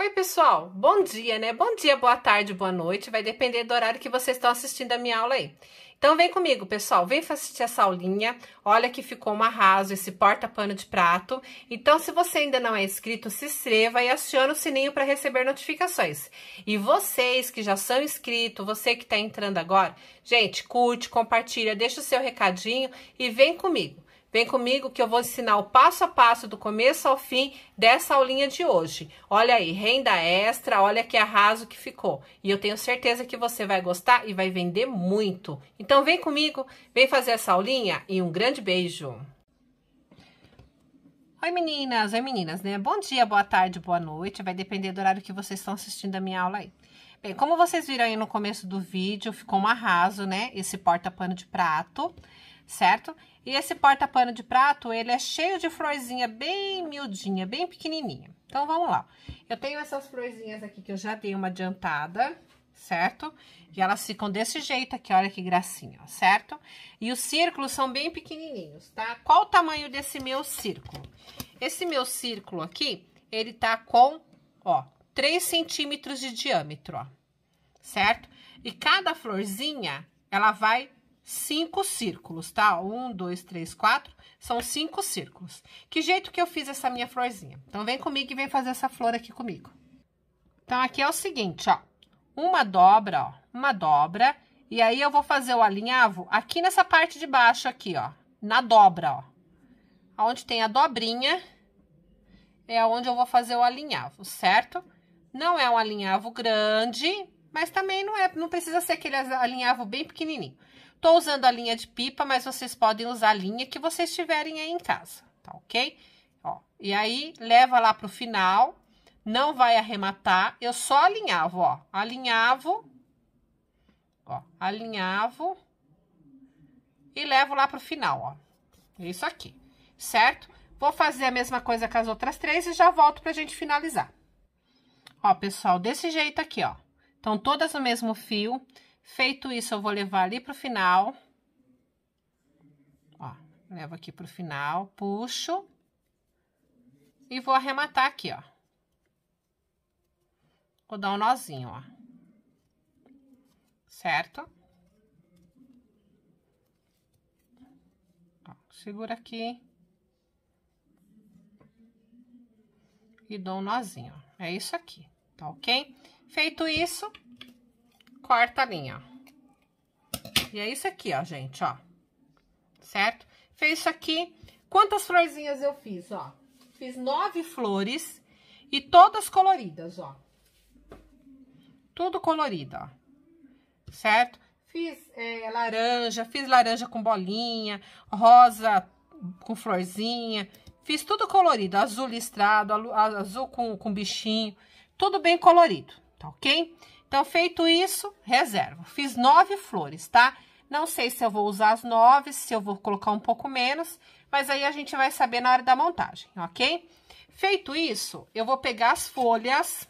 Oi, pessoal. Bom dia, né? Bom dia, boa tarde, boa noite. Vai depender do horário que vocês estão assistindo a minha aula aí. Então vem comigo, pessoal, vem assistir essa aulinha. Olha que ficou um arraso esse porta-pano de prato. Então, se você ainda não é inscrito, se inscreva e acione o sininho para receber notificações. E vocês que já são inscritos, você que está entrando agora, gente, curte, compartilha, deixa o seu recadinho e vem comigo. Vem comigo que eu vou ensinar o passo a passo do começo ao fim dessa aulinha de hoje. Olha aí, renda extra, olha que arraso que ficou. E eu tenho certeza que você vai gostar e vai vender muito. Então vem comigo, vem fazer essa aulinha e um grande beijo. Oi meninas, oi meninas, né? Bom dia, boa tarde, boa noite, vai depender do horário que vocês estão assistindo a minha aula aí. Bem, como vocês viram aí no começo do vídeo, ficou um arraso, né? Esse porta-pano de prato, certo? E esse porta-pano de prato, ele é cheio de florzinha bem miudinha, bem pequenininha. Então, vamos lá. Eu tenho essas florzinhas aqui que eu já dei uma adiantada, certo? E elas ficam desse jeito aqui, olha que gracinha, certo? E os círculos são bem pequenininhos, tá? Qual o tamanho desse meu círculo? Esse meu círculo aqui, ele tá com, ó, 3 centímetros de diâmetro, ó, certo? E cada florzinha, ela vai cinco círculos, tá? Um, dois, três, quatro, são cinco círculos. Que jeito que eu fiz essa minha florzinha? Então, vem comigo e vem fazer essa flor aqui comigo. Então, aqui é o seguinte, ó. Uma dobra, ó, uma dobra, e aí eu vou fazer o alinhavo aqui nessa parte de baixo aqui, ó, na dobra, ó. Onde tem a dobrinha é onde eu vou fazer o alinhavo, certo? Não é um alinhavo grande, mas também não é, não precisa ser aquele alinhavo bem pequenininho. Tô usando a linha de pipa, mas vocês podem usar a linha que vocês tiverem aí em casa, tá ok? Ó, e aí, leva lá pro final, não vai arrematar, eu só alinhavo, ó, alinhavo, ó, alinhavo e levo lá pro final, ó. É isso aqui, certo? Vou fazer a mesma coisa com as outras três e já volto pra gente finalizar. Ó, pessoal, desse jeito aqui, ó. Então, todas no mesmo fio. Feito isso, eu vou levar ali pro final. Ó, levo aqui pro final, puxo. E vou arrematar aqui, ó. Vou dar um nozinho, ó. Certo? Ó, segura aqui. E dou um nozinho, ó. É isso aqui, tá ok? Feito isso, quarta linha. E é isso aqui, ó, gente, ó. Certo? Fez isso aqui. Quantas florzinhas eu fiz, ó? Fiz nove flores e todas coloridas, ó. Tudo colorido ó. Certo? Fiz é, laranja, fiz laranja com bolinha, rosa com florzinha. Fiz tudo colorido, azul listrado, azul com, com bichinho. Tudo bem colorido, tá ok? Então, feito isso, reservo. Fiz nove flores, tá? Não sei se eu vou usar as nove, se eu vou colocar um pouco menos, mas aí a gente vai saber na hora da montagem, ok? Feito isso, eu vou pegar as folhas,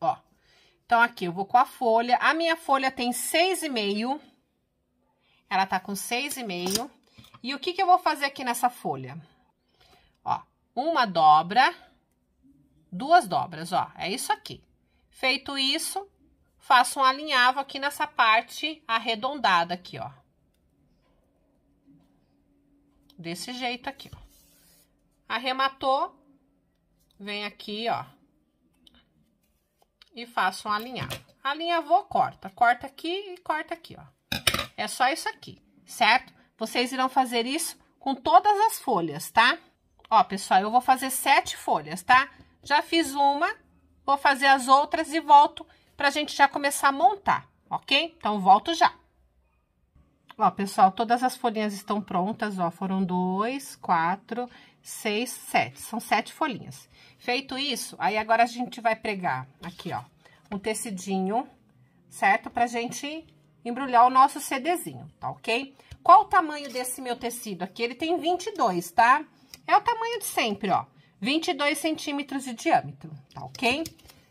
ó. Então, aqui eu vou com a folha. A minha folha tem seis e meio, ela tá com seis e meio. E o que que eu vou fazer aqui nessa folha? Ó, uma dobra, duas dobras, ó, é isso aqui. Feito isso, faço um alinhavo aqui nessa parte arredondada aqui, ó. Desse jeito aqui, ó. Arrematou, vem aqui, ó. E faço um alinhavo. Alinhavou, corta. Corta aqui e corta aqui, ó. É só isso aqui, certo? Vocês irão fazer isso com todas as folhas, tá? Ó, pessoal, eu vou fazer sete folhas, tá? Já fiz uma, vou fazer as outras e volto para a gente já começar a montar, ok? Então, volto já. Ó, pessoal, todas as folhinhas estão prontas, ó, foram dois, quatro, seis, sete, são sete folhinhas. Feito isso, aí agora a gente vai pregar aqui, ó, um tecidinho, certo? Pra gente embrulhar o nosso CDzinho, tá ok? Qual o tamanho desse meu tecido aqui? Ele tem 22, tá? É o tamanho de sempre, ó. 22 centímetros de diâmetro, tá ok?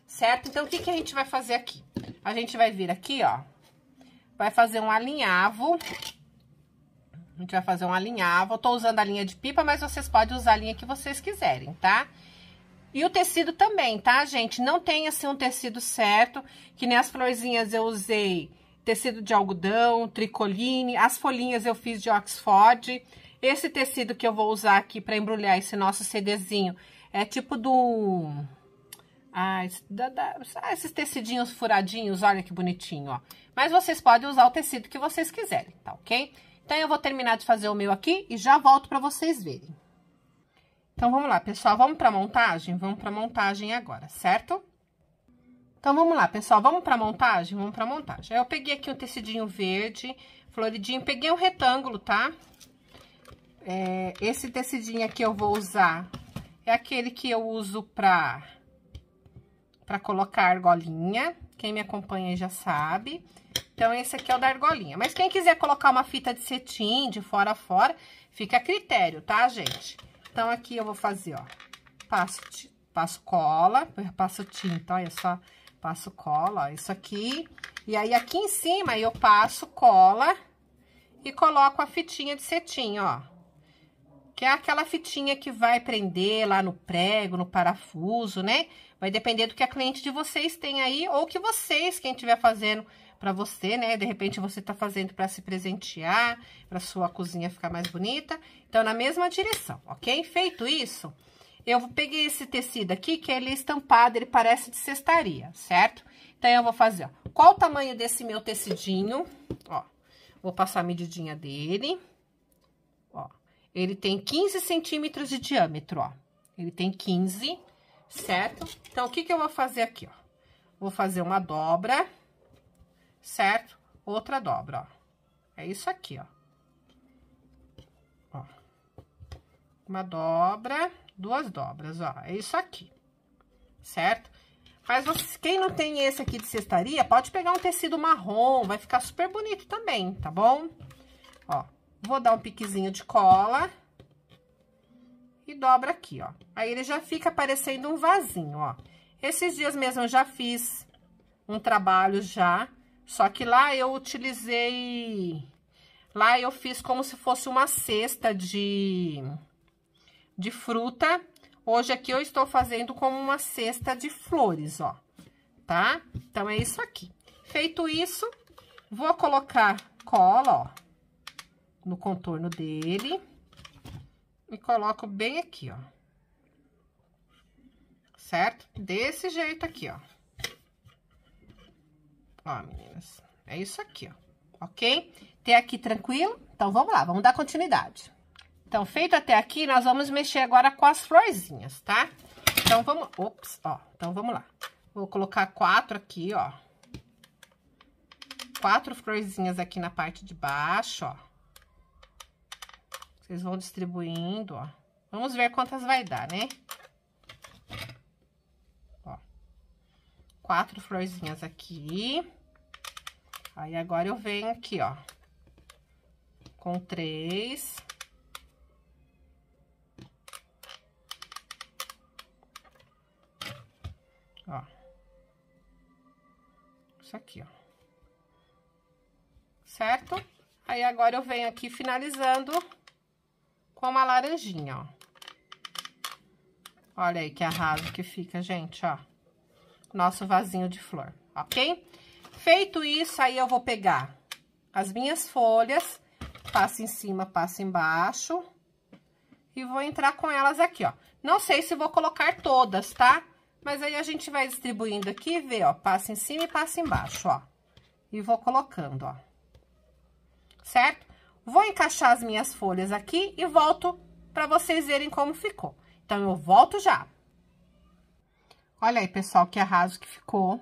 Certo? Então, o que, que a gente vai fazer aqui? A gente vai vir aqui, ó, vai fazer um alinhavo. A gente vai fazer um alinhavo. Eu tô usando a linha de pipa, mas vocês podem usar a linha que vocês quiserem, tá? E o tecido também, tá, gente? Não tem, assim, um tecido certo, que nem as florzinhas eu usei tecido de algodão, tricoline, as folhinhas eu fiz de Oxford, esse tecido que eu vou usar aqui para embrulhar esse nosso CDzinho é tipo do... Ah, esse, da, da, ah, esses tecidinhos furadinhos, olha que bonitinho, ó. Mas vocês podem usar o tecido que vocês quiserem, tá ok? Então, eu vou terminar de fazer o meu aqui e já volto para vocês verem. Então, vamos lá, pessoal, vamos para montagem? Vamos para montagem agora, certo? Então, vamos lá, pessoal, vamos para montagem? Vamos para montagem. Eu peguei aqui um tecidinho verde, floridinho, peguei um retângulo, tá? É, esse tecidinho aqui eu vou usar, é aquele que eu uso pra, pra colocar argolinha. Quem me acompanha já sabe. Então, esse aqui é o da argolinha. Mas quem quiser colocar uma fita de cetim, de fora a fora, fica a critério, tá, gente? Então, aqui eu vou fazer, ó, passo, passo cola, passo tinta, olha só, passo cola, ó, isso aqui. E aí, aqui em cima, eu passo cola e coloco a fitinha de cetim, ó que é aquela fitinha que vai prender lá no prego, no parafuso, né? Vai depender do que a cliente de vocês tem aí, ou que vocês, quem estiver fazendo para você, né? De repente, você tá fazendo para se presentear, para sua cozinha ficar mais bonita. Então, na mesma direção, ok? Feito isso, eu peguei esse tecido aqui, que ele é estampado, ele parece de cestaria, certo? Então, eu vou fazer, ó, qual o tamanho desse meu tecidinho? Ó, vou passar a medidinha dele ele tem 15 centímetros de diâmetro, ó. Ele tem 15, certo? Então, o que que eu vou fazer aqui, ó? Vou fazer uma dobra, certo? Outra dobra, ó. É isso aqui, ó. Ó. Uma dobra, duas dobras, ó. É isso aqui, certo? Mas vocês, quem não tem esse aqui de cestaria, pode pegar um tecido marrom, vai ficar super bonito também, tá bom? Ó, vou dar um piquezinho de cola e dobra aqui, ó. Aí ele já fica parecendo um vasinho, ó. Esses dias mesmo eu já fiz um trabalho já, só que lá eu utilizei... Lá eu fiz como se fosse uma cesta de, de fruta. Hoje aqui eu estou fazendo como uma cesta de flores, ó. Tá? Então, é isso aqui. Feito isso, vou colocar cola, ó no contorno dele. E coloco bem aqui, ó. Certo? Desse jeito aqui, ó. Ó, meninas. É isso aqui, ó. Ok? Até aqui tranquilo? Então, vamos lá. Vamos dar continuidade. Então, feito até aqui, nós vamos mexer agora com as florzinhas, tá? Então, vamos... Ops, ó. Então, vamos lá. Vou colocar quatro aqui, ó. Quatro florzinhas aqui na parte de baixo, ó. Vocês vão distribuindo, ó. Vamos ver quantas vai dar, né? Ó. Quatro florzinhas aqui. Aí, agora eu venho aqui, ó. Com três. Ó. Isso aqui, ó. Certo? Aí, agora eu venho aqui finalizando com uma laranjinha, ó. Olha aí que arraso que fica, gente, ó. Nosso vasinho de flor, ok? Feito isso, aí eu vou pegar as minhas folhas, passo em cima, passo embaixo, e vou entrar com elas aqui, ó. Não sei se vou colocar todas, tá? Mas aí a gente vai distribuindo aqui, e vê, ó, passa em cima e passa embaixo, ó. E vou colocando, ó. Certo? Vou encaixar as minhas folhas aqui e volto para vocês verem como ficou. Então, eu volto já. Olha aí, pessoal, que arraso que ficou.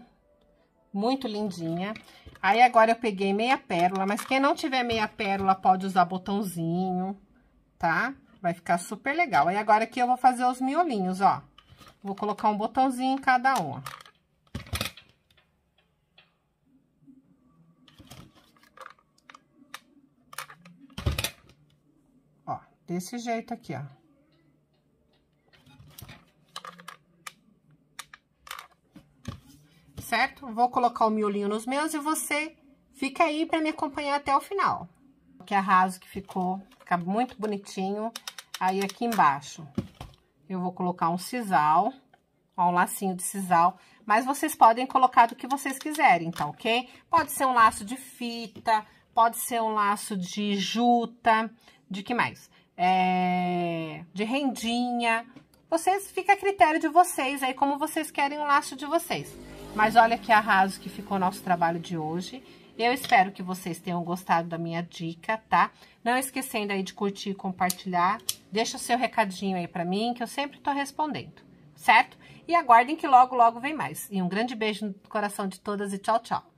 Muito lindinha. Aí, agora eu peguei meia pérola, mas quem não tiver meia pérola pode usar botãozinho, tá? Vai ficar super legal. Aí, agora aqui eu vou fazer os miolinhos, ó. Vou colocar um botãozinho em cada um, ó. desse jeito aqui, ó. Certo? Vou colocar o miolinho nos meus e você fica aí pra me acompanhar até o final. Que arraso é que ficou, fica muito bonitinho. Aí, aqui embaixo, eu vou colocar um sisal, ó, um lacinho de sisal. Mas vocês podem colocar do que vocês quiserem, tá ok? Pode ser um laço de fita, pode ser um laço de juta, de que mais? é, de rendinha. Vocês, fica a critério de vocês aí, como vocês querem o laço de vocês. Mas olha que arraso que ficou nosso trabalho de hoje. Eu espero que vocês tenham gostado da minha dica, tá? Não esquecendo aí de curtir e compartilhar. Deixa o seu recadinho aí pra mim, que eu sempre tô respondendo, certo? E aguardem que logo, logo vem mais. E um grande beijo no coração de todas e tchau, tchau!